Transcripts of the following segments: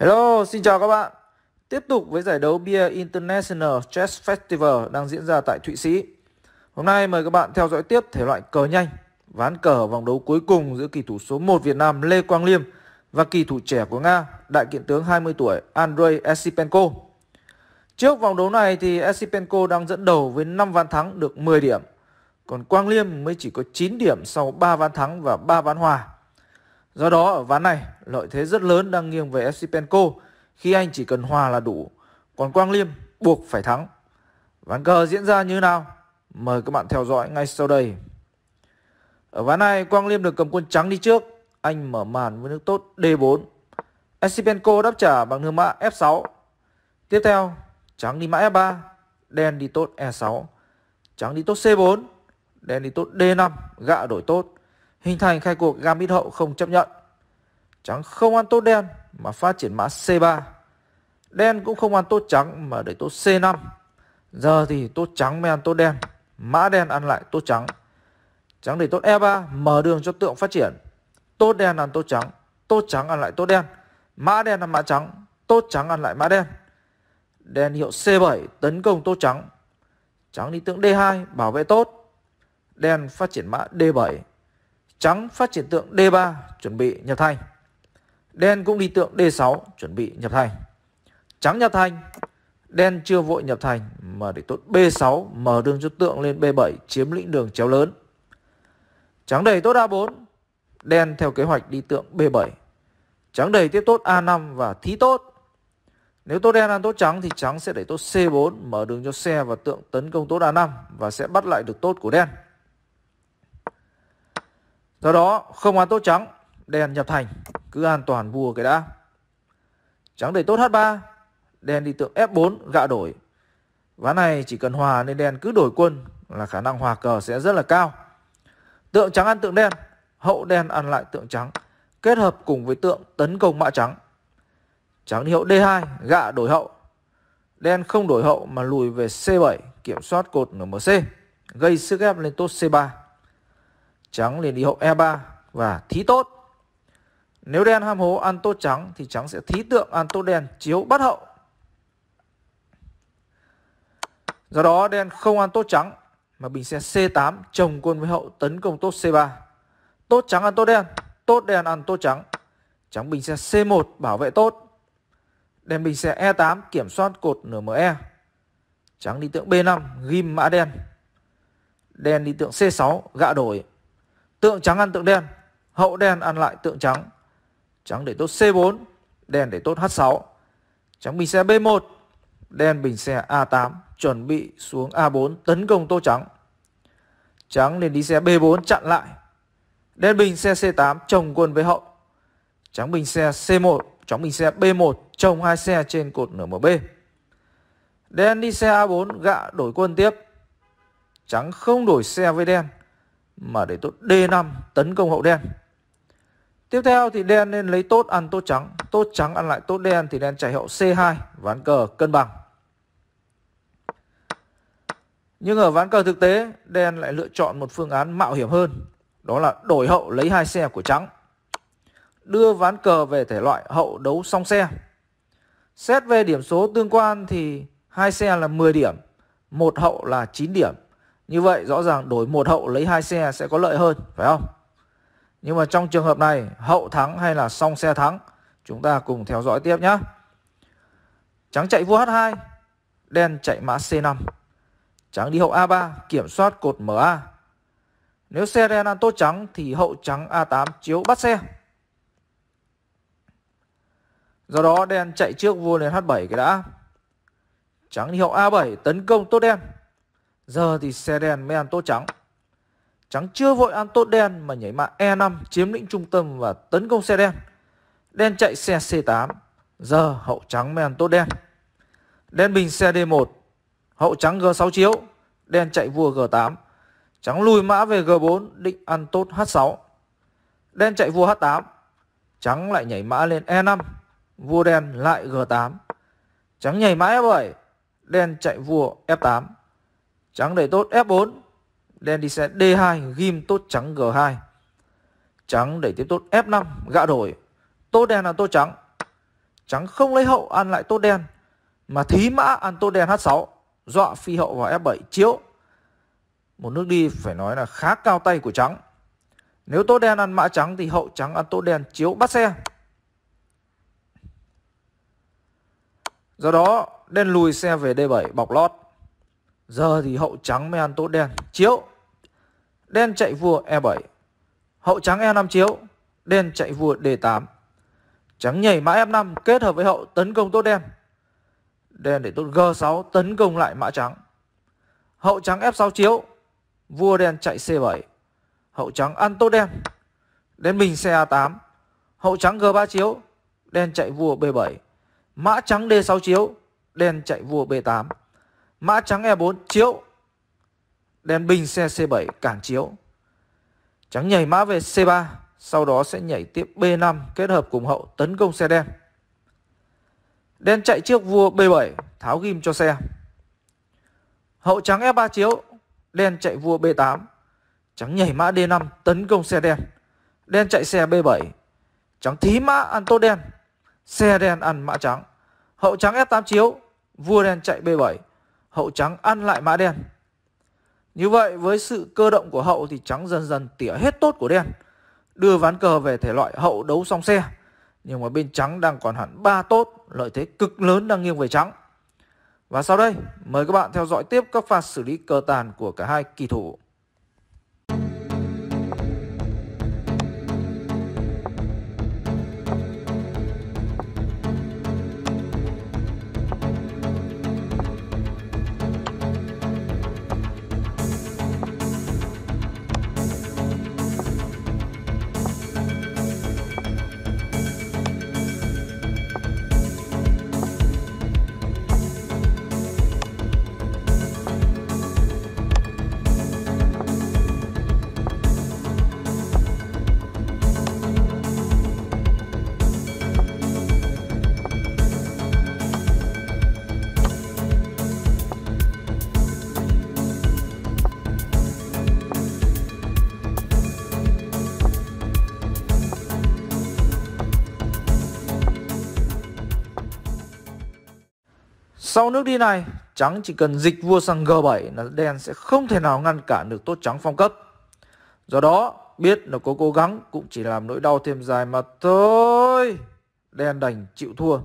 Hello, xin chào các bạn. Tiếp tục với giải đấu Beer International Chess Festival đang diễn ra tại Thụy Sĩ. Hôm nay mời các bạn theo dõi tiếp thể loại cờ nhanh, ván cờ ở vòng đấu cuối cùng giữa kỳ thủ số 1 Việt Nam Lê Quang Liêm và kỳ thủ trẻ của Nga, đại kiện tướng 20 tuổi Andrei Esipenko. Trước vòng đấu này thì Esipenko đang dẫn đầu với 5 ván thắng được 10 điểm, còn Quang Liêm mới chỉ có 9 điểm sau 3 ván thắng và 3 ván hòa. Do đó ở ván này, lợi thế rất lớn đang nghiêng về FC Penco khi anh chỉ cần hòa là đủ, còn Quang Liêm buộc phải thắng. Ván cờ diễn ra như nào? Mời các bạn theo dõi ngay sau đây. Ở ván này, Quang Liêm được cầm quân trắng đi trước. Anh mở màn với nước tốt D4. Esipenko đáp trả bằng đường mã F6. Tiếp theo, trắng đi mã F3, đen đi tốt E6. Trắng đi tốt C4, đen đi tốt D5, gạ đổi tốt hình thành khai cuộc Gambit hậu không chấp nhận. Trắng không ăn tốt đen mà phát triển mã C3. Đen cũng không ăn tốt trắng mà để tốt C5. Giờ thì tốt trắng mới ăn tốt đen. Mã đen ăn lại tốt trắng. Trắng để tốt E3 mở đường cho tượng phát triển. Tốt đen ăn tốt trắng. Tốt trắng ăn lại tốt đen. Mã đen ăn mã trắng. Tốt trắng ăn lại mã đen. Đen hiệu C7 tấn công tốt trắng. Trắng đi tượng D2 bảo vệ tốt. Đen phát triển mã D7 Trắng phát triển tượng D3 chuẩn bị nhập thanh. Đen cũng đi tượng D6 chuẩn bị nhập thanh. Trắng nhập thanh, đen chưa vội nhập thành mà để tốt B6 mở đường cho tượng lên B7 chiếm lĩnh đường chéo lớn. Trắng đẩy tốt A4, đen theo kế hoạch đi tượng B7. Trắng đẩy tiếp tốt A5 và thí tốt. Nếu tốt đen ăn tốt trắng thì trắng sẽ đẩy tốt C4 mở đường cho xe và tượng tấn công tốt A5 và sẽ bắt lại được tốt của đen. Do đó không ăn tốt trắng Đen nhập thành Cứ an toàn vua cái đã Trắng đẩy tốt H3 Đen đi tượng F4 gạ đổi Ván này chỉ cần hòa nên đen cứ đổi quân Là khả năng hòa cờ sẽ rất là cao Tượng trắng ăn tượng đen Hậu đen ăn lại tượng trắng Kết hợp cùng với tượng tấn công mã trắng Trắng hiệu D2 Gạ đổi hậu Đen không đổi hậu mà lùi về C7 Kiểm soát cột nửa MC Gây sức ép lên tốt C3 trắng liền đi hậu E3 và thí tốt. Nếu đen ham hố ăn tốt trắng thì trắng sẽ thí tượng ăn tốt đen chiếu bắt hậu. Do đó đen không ăn tốt trắng mà bình sẽ C8 chồng quân với hậu tấn công tốt C3. Tốt trắng ăn tốt đen, tốt đen ăn tốt trắng. Trắng bình sẽ C1 bảo vệ tốt. Đen bình sẽ E8 kiểm soát cột nửa ME. Trắng đi tượng B5 ghim mã đen. Đen đi tượng C6 gạ đổi Tượng trắng ăn tượng đen, hậu đen ăn lại tượng trắng. Trắng để tốt C4, đen để tốt H6. Trắng bình xe B1, đen bình xe A8 chuẩn bị xuống A4 tấn công tô trắng. Trắng lên đi xe B4 chặn lại. Đen bình xe C8 chồng quân với hậu. Trắng bình xe C1, trắng bình xe B1 chồng hai xe trên cột nửa MB. Đen đi xe A4 gạ đổi quân tiếp. Trắng không đổi xe với đen mà để tốt D5 tấn công hậu đen. Tiếp theo thì đen nên lấy tốt ăn tốt trắng, tốt trắng ăn lại tốt đen thì đen chạy hậu C2, ván cờ cân bằng. Nhưng ở ván cờ thực tế, đen lại lựa chọn một phương án mạo hiểm hơn, đó là đổi hậu lấy hai xe của trắng. Đưa ván cờ về thể loại hậu đấu song xe. Xét về điểm số tương quan thì hai xe là 10 điểm, một hậu là 9 điểm. Như vậy rõ ràng đổi một hậu lấy hai xe sẽ có lợi hơn, phải không? Nhưng mà trong trường hợp này, hậu thắng hay là song xe thắng? Chúng ta cùng theo dõi tiếp nhé. Trắng chạy vua H2, đen chạy mã C5. Trắng đi hậu A3, kiểm soát cột MA. Nếu xe đen ăn tốt trắng thì hậu trắng A8 chiếu bắt xe. Do đó đen chạy trước vua lên H7 cái đã. Trắng đi hậu A7 tấn công tốt đen. Giờ thì xe đen mới ăn tốt trắng. Trắng chưa vội ăn tốt đen mà nhảy mã E5 chiếm lĩnh trung tâm và tấn công xe đen. Đen chạy xe C8, giờ hậu trắng mới ăn tốt đen. Đen bình xe D1, hậu trắng G6 chiếu, đen chạy vua G8. Trắng lùi mã về G4 định ăn tốt H6. Đen chạy vua H8, trắng lại nhảy mã lên E5, vua đen lại G8. Trắng nhảy mã F7, đen chạy vua F8. Trắng đẩy tốt F4. Đen đi xe D2, ghim tốt trắng G2. Trắng đẩy tiếp tốt F5, gạ đổi. Tốt đen ăn tốt trắng. Trắng không lấy hậu ăn lại tốt đen. Mà thí mã ăn tốt đen H6. Dọa phi hậu vào F7 chiếu. Một nước đi phải nói là khá cao tay của trắng. Nếu tốt đen ăn mã trắng thì hậu trắng ăn tốt đen chiếu bắt xe. Do đó, đen lùi xe về D7 bọc lót. Giờ thì hậu trắng mới ăn tốt đen Chiếu Đen chạy vua E7 Hậu trắng E5 chiếu Đen chạy vua D8 Trắng nhảy mã F5 kết hợp với hậu tấn công tốt đen Đen để tốt G6 tấn công lại mã trắng Hậu trắng F6 chiếu Vua đen chạy C7 Hậu trắng ăn tốt đen Đen bình xe A8 Hậu trắng G3 chiếu Đen chạy vua B7 Mã trắng D6 chiếu Đen chạy vua B8 Mã trắng E4 chiếu. đen bình xe C7 cản chiếu. Trắng nhảy mã về C3, sau đó sẽ nhảy tiếp B5 kết hợp cùng hậu tấn công xe đen. Đen chạy trước vua B7, tháo ghim cho xe. Hậu trắng F3 e chiếu, đen chạy vua B8. Trắng nhảy mã D5 tấn công xe đen. Đen chạy xe B7. Trắng thí mã ăn tốt đen. Xe đen ăn mã trắng. Hậu trắng F8 e chiếu, vua đen chạy B7 hậu trắng ăn lại mã đen. Như vậy với sự cơ động của hậu thì trắng dần dần tỉa hết tốt của đen, đưa ván cờ về thể loại hậu đấu song xe. Nhưng mà bên trắng đang còn hẳn 3 tốt, lợi thế cực lớn đang nghiêng về trắng. Và sau đây, mời các bạn theo dõi tiếp các pha xử lý cờ tàn của cả hai kỳ thủ. Sau nước đi này, trắng chỉ cần dịch vua sang G7 là đen sẽ không thể nào ngăn cản được tốt trắng phong cấp. Do đó, biết là có cố gắng cũng chỉ làm nỗi đau thêm dài mà thôi. Đen đành chịu thua.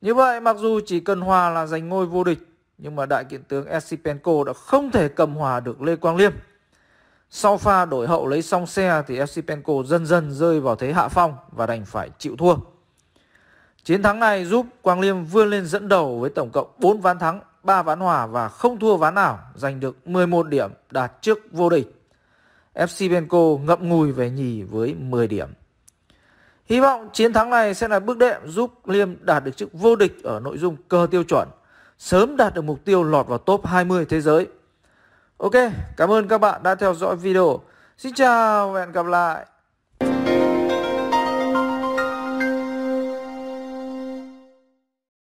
Như vậy, mặc dù chỉ cần hòa là giành ngôi vô địch, nhưng mà đại kiện tướng Esipenko đã không thể cầm hòa được Lê Quang Liêm. Sau pha đổi hậu lấy xong xe thì Esipenko dần dần rơi vào thế hạ phong và đành phải chịu thua. Chiến thắng này giúp Quang Liêm vươn lên dẫn đầu với tổng cộng 4 ván thắng, 3 ván hòa và không thua ván nào, giành được 11 điểm đạt trước vô địch. FC Benco ngậm ngùi về nhì với 10 điểm. Hy vọng chiến thắng này sẽ là bước đệm giúp Liêm đạt được chức vô địch ở nội dung cơ tiêu chuẩn, sớm đạt được mục tiêu lọt vào top 20 thế giới. Ok, cảm ơn các bạn đã theo dõi video. Xin chào và hẹn gặp lại.